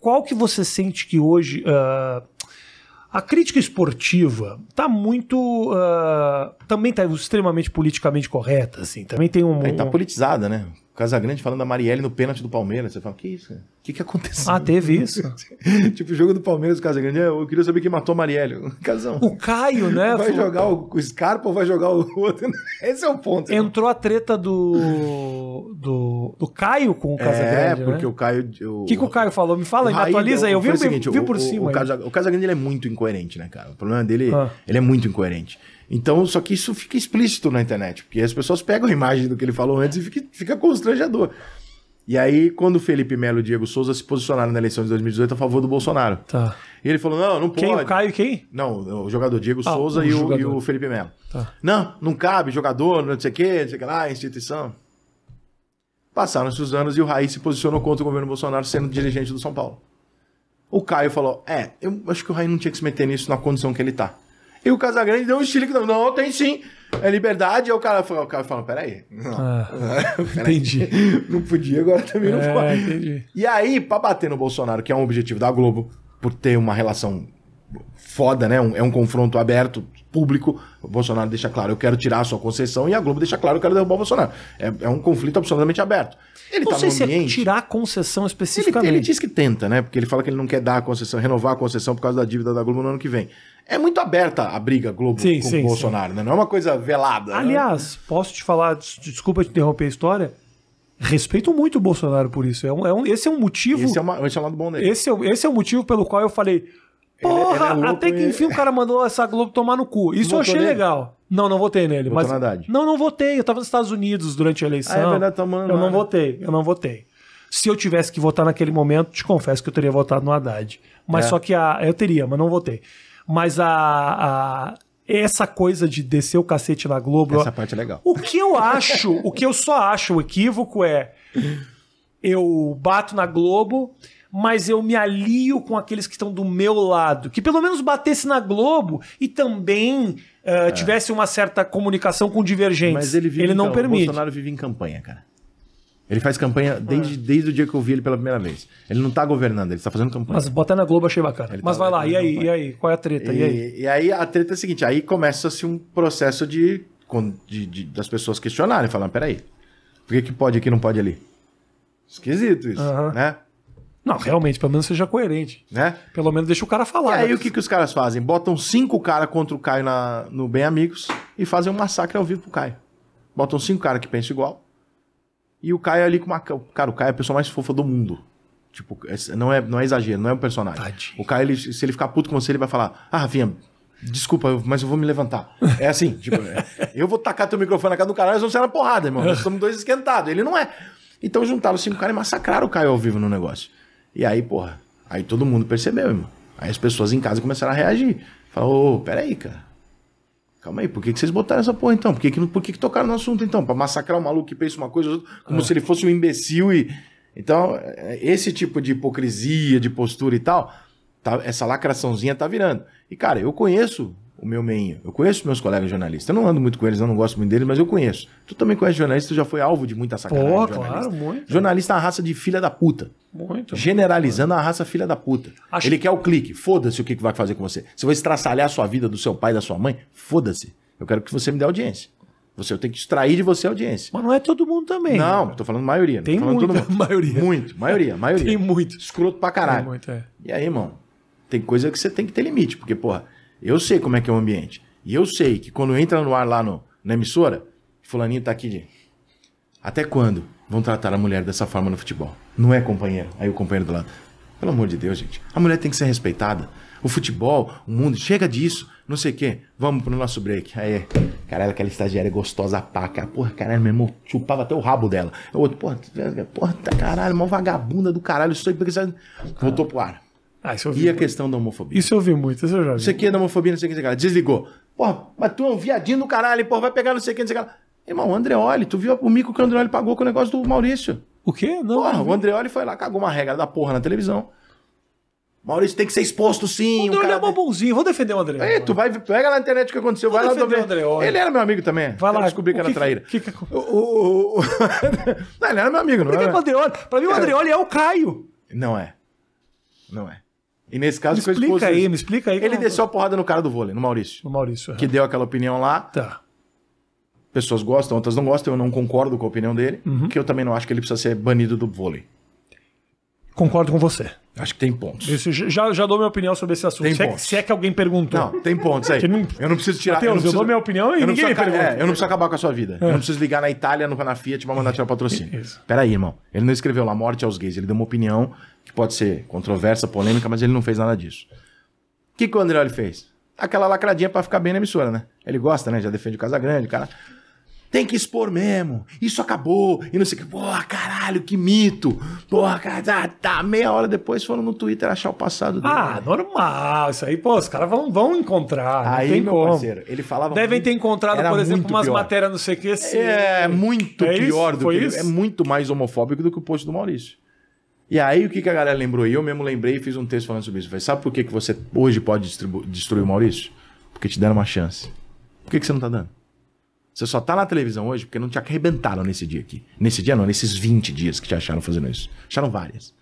Qual que você sente que hoje. Uh, a crítica esportiva está muito. Uh, também está extremamente politicamente correta, assim. Também tem um. Está politizada, né? Casagrande falando da Marielle no pênalti do Palmeiras. Você fala, que isso? O que, que aconteceu? Ah, teve isso. tipo, o jogo do Palmeiras, o Casagrande. É, eu queria saber quem matou a Marielle. Casão. O Caio, né? Vai foi... jogar o Scarpa ou vai jogar o outro? Esse é o ponto. Entrou a treta do, do, do Caio com o Casagrande. É, né? porque né? o Caio. O que, que o Caio falou? Me fala, me atualiza aí. Eu vi, o seguinte, vi, vi por o, cima. O, Casagrande ele é muito incoerente, né, cara? O problema dele, ah. ele é muito incoerente. Então, só que isso fica explícito na internet, porque as pessoas pegam a imagem do que ele falou antes e fica, fica constrangedor. E aí, quando o Felipe Melo e o Diego Souza se posicionaram na eleição de 2018 a favor do Bolsonaro. Tá. E ele falou: não, não pode. Quem? O Caio quem? Não, o jogador Diego ah, Souza o e, o, e, o, Felipe Melo. Tá. Não, não cabe, jogador, não sei o quê, não sei o que lá, instituição. Passaram-se os anos e o Raí se posicionou contra o governo Bolsonaro sendo dirigente do São Paulo. O Caio falou: é, eu acho que o Raí não tinha que se meter nisso na condição que ele tá. E o Casagrande deu um estilo que não, não, tem sim. É liberdade, e é o cara fala, o cara fala peraí. Não, ah, peraí, entendi. Não podia, agora também não é, pode. Entendi. E aí, pra bater no Bolsonaro, que é um objetivo da Globo, por ter uma relação foda, né? Um, é um confronto aberto, público. O Bolsonaro deixa claro, eu quero tirar a sua concessão, e a Globo deixa claro, eu quero derrubar o Bolsonaro. É, é um conflito absolutamente aberto. Ele não tá sei no ambiente, se é tirar a concessão especificamente. Ele, ele diz que tenta, né? Porque ele fala que ele não quer dar a concessão, renovar a concessão por causa da dívida da Globo no ano que vem. É muito aberta a briga Globo sim, com sim, o Bolsonaro, sim. né? Não é uma coisa velada. Né? Aliás, né? posso te falar, desculpa te interromper a história. Respeito muito o Bolsonaro por isso. É um, é um esse é um motivo. Esse é, uma, esse é um lado bom dele. Esse é, esse é o motivo pelo qual eu falei. Porra, ele, ele é, é até que enfim o cara mandou essa Globo tomar no cu. Isso Votou eu achei nele? legal. Não, não votei nele. Votou mas... Não, não votei. Eu tava nos Estados Unidos durante a eleição. Ah, é verdade, tomando. Tá eu não votei, eu não votei. Se eu tivesse que votar naquele momento, te confesso que eu teria votado no Haddad. Mas é. só que a. Eu teria, mas não votei. Mas a, a essa coisa de descer o cacete na Globo. Essa parte é legal. O que eu acho, o que eu só acho o equívoco é eu bato na Globo, mas eu me alio com aqueles que estão do meu lado. Que pelo menos batesse na Globo e também uh, é. tivesse uma certa comunicação com divergentes. Mas ele, vive ele não então, permite. O Bolsonaro vive em campanha, cara. Ele faz campanha ah. desde, desde o dia que eu vi ele pela primeira vez. Ele não tá governando, ele tá fazendo campanha. Mas botar na Globo achei bacana. Ele Mas tá vai lá, e aí, e aí? Qual é a treta? E, e, aí? e aí a treta é a seguinte, aí começa-se um processo de, de, de, das pessoas questionarem, falando, peraí, por que, que pode aqui não pode ali? Esquisito isso, né? Não, realmente, pelo menos seja coerente. Né? Pelo menos deixa o cara falar. E aí o que, que os caras fazem? Botam cinco caras contra o Caio na, no Bem Amigos e fazem um massacre ao vivo pro Caio. Botam cinco caras que pensam igual e o Caio é ali com uma. Cara, o Caio é a pessoa mais fofa do mundo. Tipo, não é, não é exagero, não é um personagem. Tadinho. O Caio, ele, se ele ficar puto com você, ele vai falar: Ah, Rafinha, desculpa, mas eu vou me levantar. É assim, tipo, é, eu vou tacar teu microfone na cara do caralho, nós vamos sair na porrada, irmão. Nós somos dois esquentados. Ele não é. Então juntaram cinco caras e massacraram o Caio ao vivo no negócio. E aí, porra, aí todo mundo percebeu, irmão. Aí as pessoas em casa começaram a reagir. Falou, ô, peraí, cara. Calma aí, por que, que vocês botaram essa porra então? Por que, que, por que, que tocaram no assunto então? Pra massacrar o maluco que pensa uma coisa, como é. se ele fosse um imbecil e. Então, é, esse tipo de hipocrisia, de postura e tal, tá, essa lacraçãozinha tá virando. E, cara, eu conheço o meu meinho. Eu conheço meus colegas jornalistas. Eu não ando muito com eles, eu não gosto muito deles, mas eu conheço. Tu também conhece jornalista, já foi alvo de muita sacanagem. Pô, claro, muito. Jornalista é uma raça de filha da puta. Muito. Generalizando é muito. a raça filha da puta. Acho... Ele quer o clique. Foda-se o que vai fazer com você. Se vai estraçalhar a sua vida do seu pai, da sua mãe, foda-se. Eu quero que você me dê audiência. Você, eu tenho que extrair de você a audiência. Mas não é todo mundo também. Não, né? tô falando maioria. Tem falando todo mundo. maioria. Muito, maioria, maioria. Tem muito. Escroto pra caralho. Tem muito, é. E aí, irmão, tem coisa que você tem que ter limite, porque, porra, eu sei como é que é o ambiente. E eu sei que quando entra no ar lá no, na emissora, fulaninho tá aqui de... Até quando vão tratar a mulher dessa forma no futebol? Não é companheiro. Aí o companheiro do lado. Pelo amor de Deus, gente. A mulher tem que ser respeitada. O futebol, o mundo, chega disso. Não sei o quê. Vamos pro nosso break. Aí, caralho, aquela estagiária gostosa paca. Porra, caralho, meu irmão, chupava até o rabo dela. O outro, porra, porra, tá caralho, mó vagabunda do caralho. Estou... Voltou pro ar. Ah, e muito. a questão da homofobia. Isso eu vi muito, isso eu já vi. Isso aqui é da homofobia, não sei o que, não sei o que. Desligou. Porra, mas tu é um viadinho do caralho, porra, vai pegar não sei o que, não sei o que. Irmão, o Andreoli, tu viu o mico que o Andreoli pagou com o negócio do Maurício? O quê? Não. Porra, não o Andreoli foi lá, cagou uma regra da porra na televisão. Maurício tem que ser exposto sim. O André cara... é bonzinho, vou defender o André. Aí, tu vai, pega na internet o que aconteceu, vou vai lá defender o André. Ele era meu amigo também. Vai lá. descobrir que, que era traíra. Que, que... O, o, o... não, ele era meu amigo, não é? era? Pra mim o Andreoli é o Caio. Não é. Não é. E nesse caso, me explica aí, me explica aí. Ele desceu a porrada no cara do vôlei, no Maurício. No Maurício, Que deu aquela opinião lá. Tá. Pessoas gostam, outras não gostam, eu não concordo com a opinião dele, uhum. que eu também não acho que ele precisa ser banido do vôlei. Concordo com você. Acho que tem pontos. já, já dou minha opinião sobre esse assunto. Tem se, é pontos. É, se é que alguém perguntou. Não, tem pontos aí. Não, eu não preciso tirar. Mateus, eu, não preciso, eu dou minha opinião e ninguém preciso, pergunta. É, eu não preciso acabar com a sua vida. É. Eu não preciso ligar na Itália, no, na Fiat, pra mandar tirar patrocínio. Pera Peraí, irmão. Ele não escreveu lá morte aos gays. Ele deu uma opinião que pode ser controversa, polêmica, mas ele não fez nada disso. O que, que o André fez? Aquela lacradinha para ficar bem na emissora, né? Ele gosta, né? Já defende o Casa Grande, cara tem que expor mesmo. Isso acabou. E não sei o que. Porra, caralho, que mito. Porra, cara, tá, tá, Meia hora depois foram no Twitter achar o passado dele. Ah, normal. Isso aí, pô, os caras vão, vão encontrar. Aí, tem meu como. parceiro, ele falava. Devem muito, ter encontrado, por exemplo, umas matérias, não sei o que. É, assim. É, muito é pior isso? do Foi que. Isso? É muito mais homofóbico do que o post do Maurício. E aí, o que, que a galera lembrou? E eu mesmo lembrei e fiz um texto falando sobre isso. falei, sabe por que, que você hoje pode destruir o Maurício? Porque te deram uma chance. Por que, que você não tá dando? Você só tá na televisão hoje porque não te arrebentaram nesse dia aqui. Nesse dia não, nesses 20 dias que te acharam fazendo isso. Acharam várias.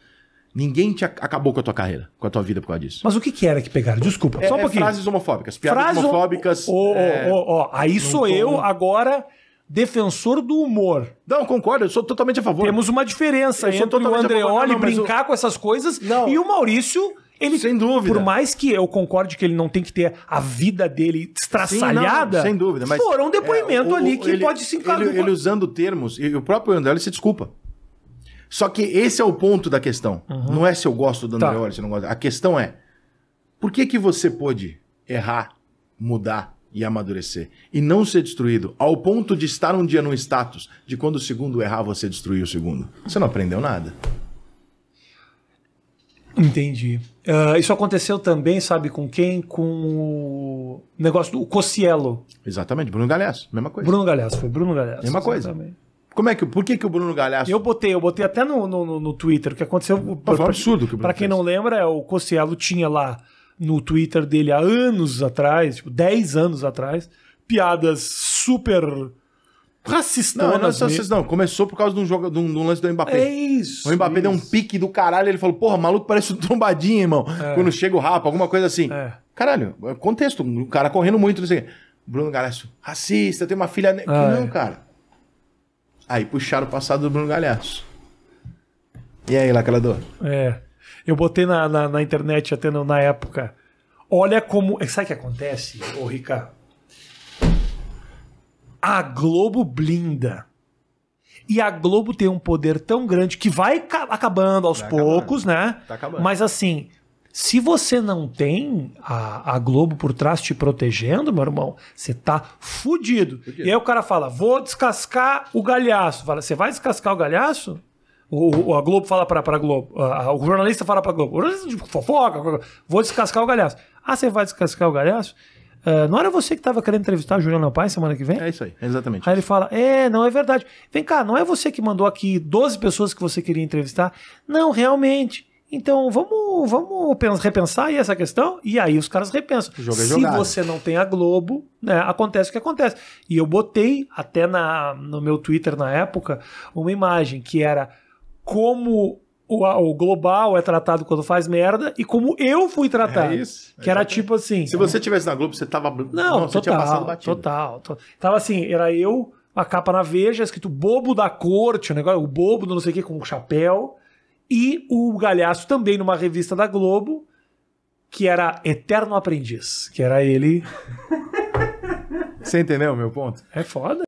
Ninguém te ac acabou com a tua carreira, com a tua vida por causa disso. Mas o que, que era que pegaram? Desculpa, é, só um é pouquinho. É frases homofóbicas, piadas Frase homofóbicas. É, ó, oh, oh, oh, aí sou tô... eu agora defensor do humor. Não, concordo, eu sou totalmente a favor. Temos uma diferença eu entre o Andreoli brincar eu... com essas coisas não. e o Maurício ele, sem dúvida. Por mais que eu concorde que ele não tem que ter a vida dele estraçalhada. Sim, não, sem dúvida. Mas foram um é, depoimento é, o, ali que ele, pode se encarar. Ele, ele, usando termos, e o próprio André se desculpa. Só que esse é o ponto da questão. Uhum. Não é se eu gosto do André tá. se não gosto. A questão é: por que, que você pôde errar, mudar e amadurecer? E não ser destruído, ao ponto de estar um dia num status de quando o segundo errar, você destruir o segundo. Você não aprendeu nada. Entendi. Uh, isso aconteceu também, sabe com quem? Com o negócio do Cocielo. Exatamente, Bruno Galhaço, mesma coisa. Bruno Galhaço, foi Bruno Galhaço. Mesma coisa. Como é que, por que, que o Bruno Galhaço... Eu botei, eu botei até no, no, no Twitter, o que aconteceu... Foi um absurdo que Para quem não lembra, é, o Cocielo tinha lá no Twitter dele há anos atrás, tipo, 10 anos atrás, piadas super racistão. Não, não é né? racista, assim. não. Começou por causa de um, jogo, de um, de um lance do Mbappé. É isso. O Mbappé isso. deu um pique do caralho. Ele falou, porra, maluco parece um trombadinho, irmão. É. Quando chega o rapa, alguma coisa assim. É. Caralho, é contexto. Um cara correndo muito, não sei o quê. Bruno Galhaço, racista, tem uma filha. Ne... Ah, é. não, cara. Aí puxaram o passado do Bruno Galhaço. E aí, lacrador? É. Eu botei na, na, na internet até na época. Olha como. Sabe o que acontece, ô Ricardo? a Globo blinda. E a Globo tem um poder tão grande que vai acabando aos poucos, acabando. né? Tá acabando. Mas assim, se você não tem a, a, Globo por trás te protegendo, meu irmão, você tá fudido. fudido. E aí o cara fala: vou descascar o galhaço. Fala, você vai descascar o galhaço? O, o a Globo fala pra, pra Globo. A, o jornalista fala pra Globo. O jornalista de fofoca, vou descascar o galhaço. Ah, você vai descascar o galhaço? Uh, não era você que estava querendo entrevistar o Juliano Pai semana que vem? É isso aí, exatamente. Aí isso. ele fala: É, não é verdade. Vem cá, não é você que mandou aqui 12 pessoas que você queria entrevistar? Não, realmente. Então vamos, vamos repensar aí essa questão. E aí os caras repensam. Joga é Se você não tem a Globo, né, acontece o que acontece. E eu botei até na, no meu Twitter na época uma imagem que era como o, o, global é tratado quando faz merda e como eu fui tratado. É isso. Que era tipo assim. Se você tivesse na Globo, você tava. Não, não total, você tinha passado batido. Total, Tava assim, era eu, uma capa na Veja, escrito bobo da corte, o negócio, o bobo do não sei o que com o chapéu. E o Galhaço também numa revista da Globo, que era Eterno Aprendiz, que era ele. Você entendeu o meu ponto? É foda.